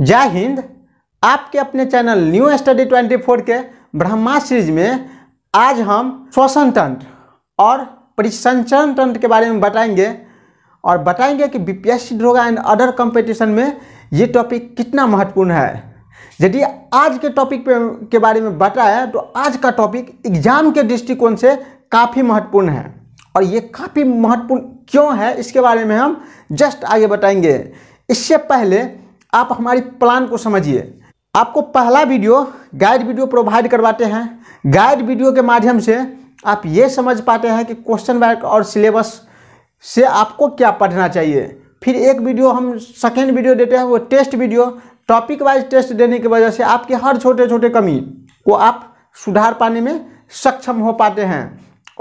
जय हिंद आपके अपने चैनल न्यू स्टडी 24 के ब्रह्मा सीरीज में आज हम श्वसन तंत्र और परिसंचरण तंत्र के बारे में बताएंगे और बताएंगे कि बीपीएससी ड्रोगा एंड अदर कंपटीशन में ये टॉपिक कितना महत्वपूर्ण है यदि आज के टॉपिक के बारे में बताएं तो आज का टॉपिक एग्जाम के दृष्टिकोण से काफ़ी महत्वपूर्ण है और ये काफ़ी महत्वपूर्ण क्यों है इसके बारे में हम जस्ट आगे बताएंगे इससे पहले आप हमारी प्लान को समझिए आपको पहला वीडियो गाइड वीडियो प्रोवाइड करवाते हैं गाइड वीडियो के माध्यम से आप ये समझ पाते हैं कि क्वेश्चन बैंक और सिलेबस से आपको क्या पढ़ना चाहिए फिर एक वीडियो हम सेकेंड वीडियो देते हैं वो test video topic wise test देने की वजह से आपके हर छोटे छोटे कमी को आप सुधार पाने में सक्षम हो पाते हैं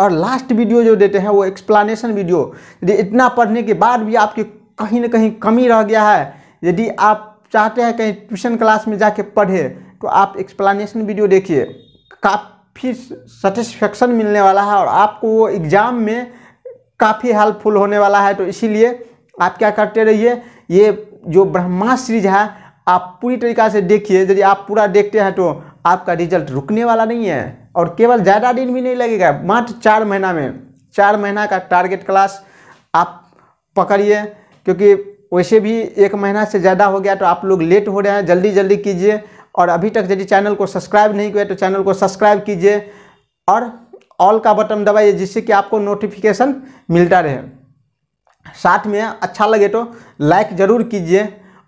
और लास्ट वीडियो जो देते हैं वो एक्सप्लानेशन वीडियो यदि इतना पढ़ने के बाद भी आपकी कहीं ना कहीं कमी रह गया है यदि आप चाहते हैं कहीं ट्यूशन क्लास में जाके पढ़े तो आप एक्सप्लानेशन वीडियो देखिए काफ़ी सेटिस्फेक्शन मिलने वाला है और आपको वो एग्ज़ाम में काफ़ी हेल्पफुल होने वाला है तो इसीलिए आप क्या करते रहिए ये जो ब्रह्मा सीरीज है आप पूरी तरीका से देखिए यदि आप पूरा देखते हैं तो आपका रिजल्ट रुकने वाला नहीं है और केवल ज़्यादा दिन भी नहीं लगेगा मात्र चार महीना में चार महीना का टारगेट क्लास आप पकड़िए क्योंकि वैसे भी एक महीना से ज़्यादा हो गया तो आप लोग लेट हो रहे हैं जल्दी जल्दी कीजिए और अभी तक यदि चैनल को सब्सक्राइब नहीं किया तो चैनल को सब्सक्राइब कीजिए और ऑल का बटन दबाइए जिससे कि आपको नोटिफिकेशन मिलता रहे साथ में अच्छा लगे तो लाइक ज़रूर कीजिए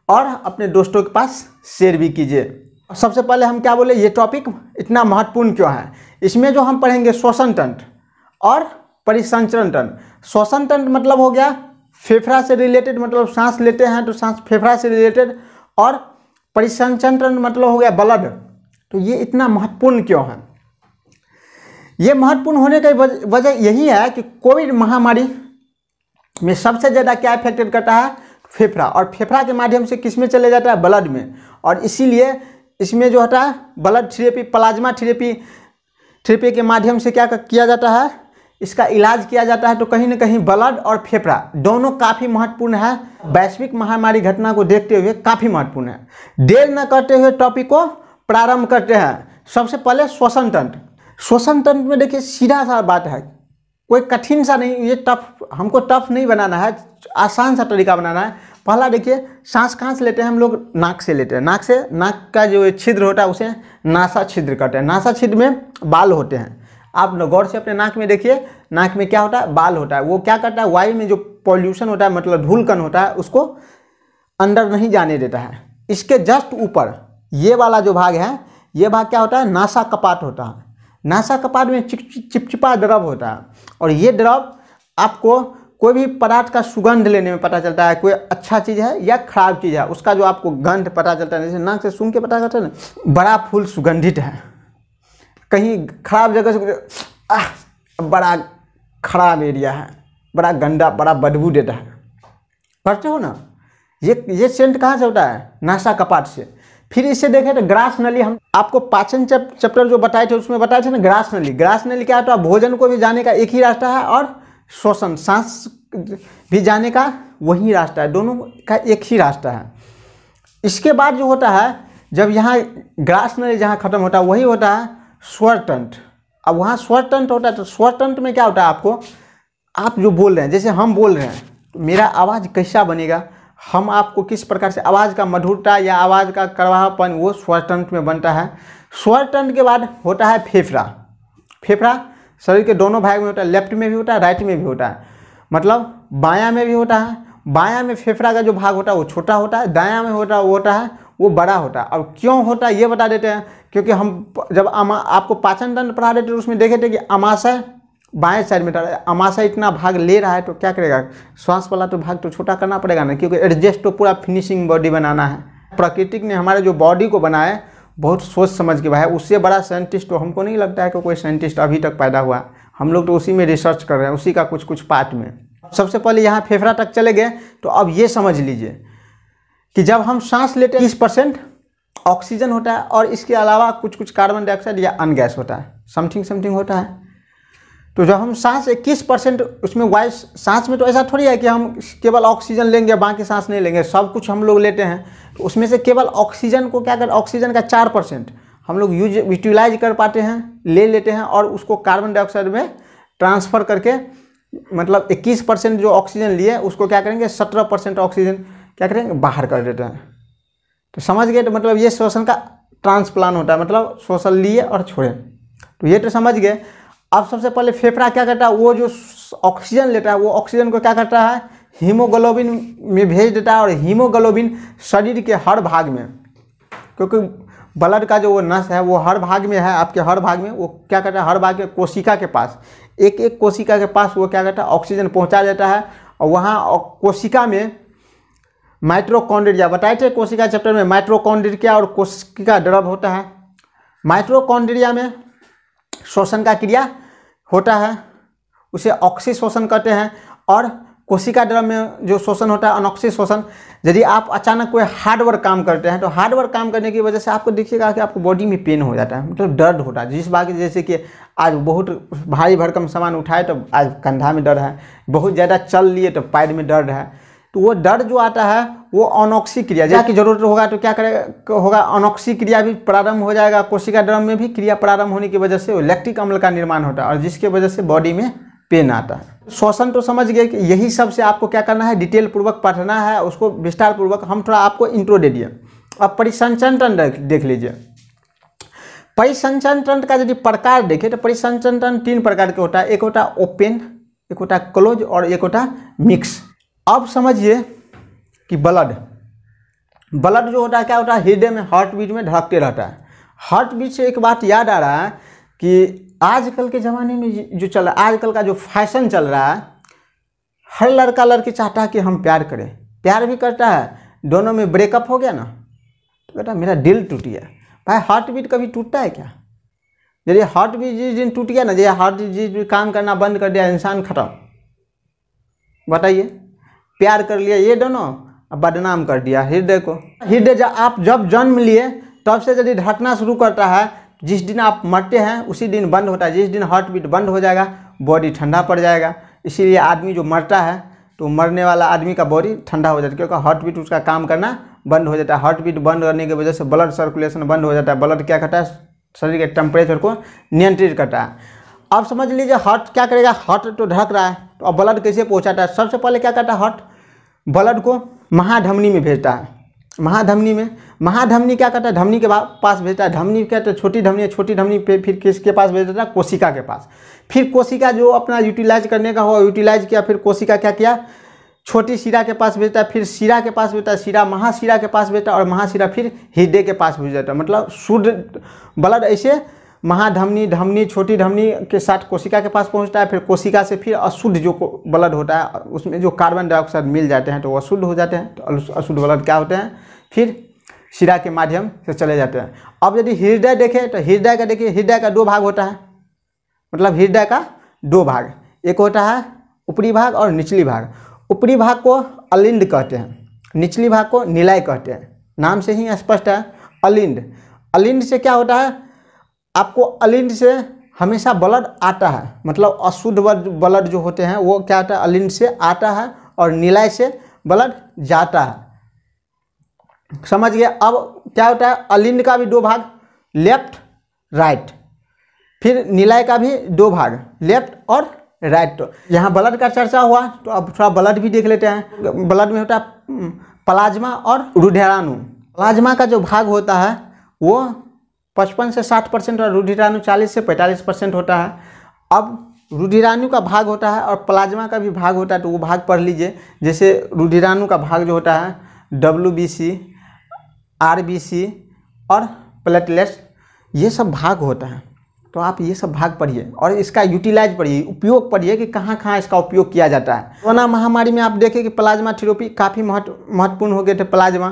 और अपने दोस्तों के पास शेयर भी कीजिए सबसे पहले हम क्या बोले ये टॉपिक इतना महत्वपूर्ण क्यों है इसमें जो हम पढ़ेंगे श्वसन तंत्र और परिसंचरण तंत्र श्वसन तंत्र मतलब हो गया फेफड़ा से रिलेटेड मतलब सांस लेते हैं तो सांस फेफड़ा से रिलेटेड और परिसंचरण मतलब हो गया ब्लड तो ये इतना महत्वपूर्ण क्यों है ये महत्वपूर्ण होने का वजह यही है कि कोविड महामारी में सबसे ज़्यादा क्या इफेक्टेड करता है फेफड़ा और फेफड़ा के माध्यम से किस में चले जाता है ब्लड में और इसीलिए इसमें जो होता है blood therapy plasma therapy therapy के माध्यम से क्या किया जाता है इसका इलाज किया जाता है तो कहीं ना कहीं ब्लड और फेफड़ा दोनों काफ़ी महत्वपूर्ण है वैश्विक महामारी घटना को देखते हुए काफ़ी महत्वपूर्ण है देर न करते हुए टॉपिक को प्रारंभ करते हैं सबसे पहले श्वसन तंत्र श्वसन तंत्र में देखिए सीधा सा बात है कोई कठिन सा नहीं ये टफ हमको टफ नहीं बनाना है आसान सा तरीका बनाना है पहला देखिए सांस से लेते हैं हम लोग नाक से लेते हैं नाक से नाक का जो छिद्र होता है उसे नासा छिद्र करते हैं नासा छिद्र में बाल होते हैं आप गौर से अपने नाक में देखिए नाक में क्या होता है बाल होता है वो क्या करता है वायु में जो पॉल्यूशन होता है मतलब धूलकन होता है उसको अंदर नहीं जाने देता है इसके जस्ट ऊपर ये वाला जो भाग है ये भाग क्या होता है नासा कपाट होता है नासा कपाट में चिपचिपा द्रव होता है और ये द्रव आपको कोई भी पदार्थ का सुगंध लेने में पता चलता है कोई अच्छा चीज़ है या खराब चीज़ है उसका जो आपको गंध पता चलता है जैसे नाक से सूंघ के पता चलता है ना बड़ा फूल सुगंधित है कहीं खराब जगह से आह बड़ा खराब एरिया है बड़ा गंदा बड़ा बदबू देता है पढ़ते हो ना ये ये सेंट कहाँ से होता है नासा कपाट से फिर इसे देखें तो ग्रास नली हम आपको पाचन चैप्टर जो बताए थे उसमें बताए थे ना ग्रास नली ग्रास नली क्या होता है तो भोजन को भी जाने का एक ही रास्ता है और श्वसन सांस भी जाने का वही रास्ता है दोनों का एक ही रास्ता है इसके बाद जो होता है जब यहाँ ग्रास नली जहाँ ख़त्म होता है वही होता है स्वरतंत्र अब वहाँ स्वरतंत्र होता है तो स्वरतंत्र में क्या होता है आपको आप जो बोल रहे हैं जैसे हम बोल रहे हैं तो मेरा आवाज़ कैसा बनेगा हम आपको किस प्रकार से आवाज़ का मधुरता या आवाज़ का करवापन वो स्वरतंत्र में बनता है स्वरतंत्र के बाद होता है फेफड़ा फेफड़ा शरीर के दोनों भाग में होता है लेफ्ट में भी होता है राइट में भी होता है मतलब बायां में भी होता है बायां में फेफड़ा का जो भाग होता है वो छोटा होता है दायां में होता है वो होता है वो बड़ा होता है और क्यों होता है ये बता देते हैं क्योंकि हम जब आमा आपको पाचन तंत्र पढ़ा देते हैं उसमें देखे थे कि अमाशय बाएं साइड में अमाशय इतना भाग ले रहा है तो क्या करेगा श्वास वाला तो भाग तो छोटा करना पड़ेगा ना क्योंकि एडजस्ट तो पूरा फिनिशिंग बॉडी बनाना है प्रकृतिक ने हमारे जो बॉडी को बनाया बहुत सोच समझ के बनाया उससे बड़ा साइंटिस्ट तो हमको नहीं लगता है कि कोई साइंटिस्ट अभी तक पैदा हुआ हम लोग तो उसी में रिसर्च कर रहे हैं उसी का कुछ कुछ पार्ट में सबसे पहले यहाँ फेफड़ा तक चले गए तो अब ये समझ लीजिए कि जब हम सांस लेते हैं तीस परसेंट ऑक्सीजन होता है और इसके अलावा कुछ कुछ कार्बन डाइऑक्साइड या अन गैस होता है समथिंग समथिंग होता है तो जब हम सांस इक्कीस परसेंट उसमें वायु सांस में तो ऐसा थोड़ी है कि हम केवल ऑक्सीजन लेंगे बाकी सांस नहीं लेंगे सब कुछ हम लोग लेते हैं तो उसमें से केवल ऑक्सीजन को क्या कर ऑक्सीजन का चार परसेंट हम लोग यूज यूटिलाइज कर पाते हैं ले लेते हैं और उसको कार्बन डाइऑक्साइड में ट्रांसफ़र करके मतलब इक्कीस परसेंट जो ऑक्सीजन लिए उसको क्या करेंगे सत्रह परसेंट ऑक्सीजन क्या करेंगे बाहर कर देते हैं तो समझ गए तो मतलब ये श्वसन का ट्रांसप्लान होता है मतलब श्वसन लिए और छोड़े तो ये तो समझ गए अब सबसे पहले फेफड़ा क्या करता है वो जो ऑक्सीजन लेता है वो ऑक्सीजन को क्या करता है हीमोग्लोबिन में भेज देता है और हीमोग्लोबिन शरीर के हर भाग में क्योंकि ब्लड का जो वो नस है वो हर भाग में है आपके हर भाग में वो क्या करता है हर भाग में कोशिका के पास एक एक कोशिका के पास वो क्या करता है ऑक्सीजन पहुंचा देता है और वहाँ कोशिका में माइट्रोकॉन्ड्रिया बताए थे कोशिका चैप्टर में माइट्रोकॉन्ड्रिया और कोशिका ड्रव होता है माइट्रोकॉन्ड्रिया में शोषण का क्रिया होता है उसे ऑक्सी शोषण कहते हैं और कोशिका ड्रव में जो शोषण होता है अनऑक्सी शोषण यदि आप अचानक कोई हार्ड वर्क काम करते हैं तो हार्ड वर्क काम करने की वजह से आपको देखिएगा कि आपको बॉडी में पेन हो जाता है मतलब तो दर्द होता है जिस बात जैसे कि आज बहुत भारी भरकम सामान उठाए तो आज कंधा में दर्द है बहुत ज़्यादा चल लिए तो पैर में दर्द है तो वो डर जो आता है वो अनोक्सी क्रिया जैसे जरूरत होगा तो क्या करेगा होगा अनोक्सी क्रिया भी प्रारंभ हो जाएगा कोशिका ड्रम में भी क्रिया प्रारंभ होने की वजह से इलेक्ट्रिक अम्ल का निर्माण होता है और जिसके वजह से बॉडी में पेन आता है श्वसन तो समझ गए कि यही सब से आपको क्या करना है डिटेल पूर्वक पढ़ना है उसको विस्तार पूर्वक हम थोड़ा आपको इंट्रो दे दिए अब परिसंचन तंत्र देख लीजिए परिसंचन तंत्र का यदि प्रकार देखें तो परिसंचन तंत्र तीन प्रकार के होता है एक होता ओपन एक होता क्लोज और एक होता मिक्स अब समझिए कि ब्लड ब्लड जो होता है क्या होता है हृदय में हार्ट बीट में धड़कते रहता है हार्ट बीट से एक बात याद आ रहा है कि आजकल के ज़माने में जो चल रहा है आजकल का जो फैशन चल रहा है हर लड़का लड़की चाहता है कि हम प्यार करें प्यार भी करता है दोनों में ब्रेकअप हो गया ना तो बेटा मेरा दिल टूट गया भाई हार्ट बीट कभी टूटता है क्या यदि हार्ट बीट जिस दिन टूट गया ना जैसे हार्ट जिस काम करना बंद कर दिया इंसान खत्म बताइए प्यार कर लिया ये दोनों बदनाम कर दिया हृदय को हृदय जब आप जब जन्म लिए तब से यदि धड़कना शुरू करता है जिस दिन आप मरते हैं उसी दिन बंद होता है जिस दिन हार्ट बीट बंद हो जाएगा बॉडी ठंडा पड़ जाएगा इसीलिए आदमी जो मरता है तो मरने वाला आदमी का बॉडी ठंडा हो जाता है क्योंकि हार्ट बीट उसका काम करना बंद हो जाता है हार्ट बीट बंद करने की वजह से ब्लड सर्कुलेशन बंद हो जाता है ब्लड क्या करता है शरीर के टेम्परेचर को नियंत्रित करता है आप समझ लीजिए हार्ट क्या करेगा हार्ट तो ढक रहा है तो अब ब्लड कैसे पहुँचाता है सबसे पहले क्या करता है हार्ट ब्लड को महाधमनी में भेजता है महाधमनी में महाधमनी क्या करता है धमनी के पास भेजता है धमनी क्या तो छोटी धमनी है छोटी धमनी पे फिर किसके पास भेज देता है कोशिका के पास फिर कोशिका जो अपना यूटिलाइज करने का हो यूटिलाइज किया फिर कोशिका क्या किया छोटी शिरा के पास भेजता है फिर शिरा के पास भेजता है शिरा महाशिरा के पास भेजता है और महाशिरा फिर हृदय के पास भेज देता है मतलब शुद्ध ब्लड ऐसे महाधमनी धमनी छोटी धमनी के साथ कोशिका के पास पहुंचता है फिर कोशिका से फिर अशुद्ध जो ब्लड होता है उसमें जो कार्बन डाइऑक्साइड मिल जाते हैं तो वो अशुद्ध हो जाते हैं तो अशुद्ध ब्लड क्या होते हैं फिर शिरा के माध्यम से चले जाते हैं अब यदि हृदय देखें तो हृदय का देखिए हृदय का दो भाग होता है मतलब हृदय का दो भाग एक होता है ऊपरी भाग और निचली भाग ऊपरी भाग को अलिंद कहते हैं निचली भाग को नीलाय कहते हैं नाम से ही स्पष्ट है अलिंद अलिंद से क्या होता है आपको अलिंड से हमेशा ब्लड आता है मतलब अशुद्ध ब्लड जो होते हैं वो क्या आता है अलिंड से आता है और नीलाय से ब्लड जाता है समझ गया अब क्या होता है अलिंड का भी दो भाग लेफ्ट राइट फिर नीलाय का भी दो भाग लेफ्ट और राइट तो यहाँ ब्लड का चर्चा हुआ तो अब थोड़ा ब्लड भी देख लेते हैं ब्लड में होता है हम्म, प्लाज्मा और रुधिराणु प्लाज्मा का जो भाग होता है वो पचपन से साठ परसेंट और रुधिराणु चालीस से पैंतालीस परसेंट होता है अब रुधिराणु का भाग होता है और प्लाज्मा का भी भाग होता है तो वो भाग पढ़ लीजिए जैसे रुधिराणु का भाग जो होता है W B C R B C और प्लेटलेट्स ये सब भाग होता है तो आप ये सब भाग पढ़िए और इसका यूटिलाइज पढ़िए उपयोग पढ़िए कि कहाँ कहाँ इसका उपयोग किया जाता है कोरोना महामारी में आप देखें कि प्लाज्मा थेरेपी काफ़ी महत्व महत्वपूर्ण हो गए थे प्लाज्मा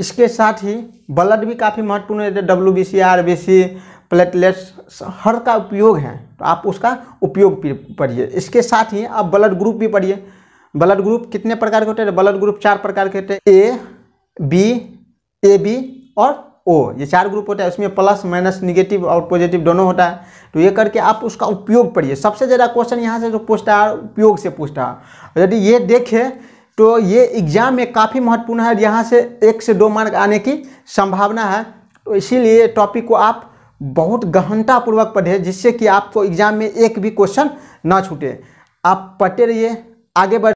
इसके साथ ही ब्लड भी काफ़ी महत्वपूर्ण है W B C R B C platelets हर का उपयोग है तो आप उसका उपयोग पढ़िए इसके साथ ही आप ब्लड ग्रुप भी पढ़िए ब्लड ग्रुप कितने प्रकार के होते हैं ब्लड ग्रुप चार प्रकार के होते हैं ए बी ए बी और ओ ये चार ग्रुप होता है उसमें प्लस माइनस निगेटिव और पॉजिटिव दोनों होता है तो ये करके आप उसका उपयोग पढ़िए सबसे ज़्यादा क्वेश्चन यहाँ से जो पूछता है उपयोग से पूछता है यदि ये देखें तो ये एग्ज़ाम में काफ़ी महत्वपूर्ण है यहाँ से एक से दो मार्क आने की संभावना है तो इसीलिए टॉपिक को आप बहुत गहनतापूर्वक पढ़ें जिससे कि आपको एग्ज़ाम में एक भी क्वेश्चन ना छूटे आप पढ़ते रहिए आगे बढ़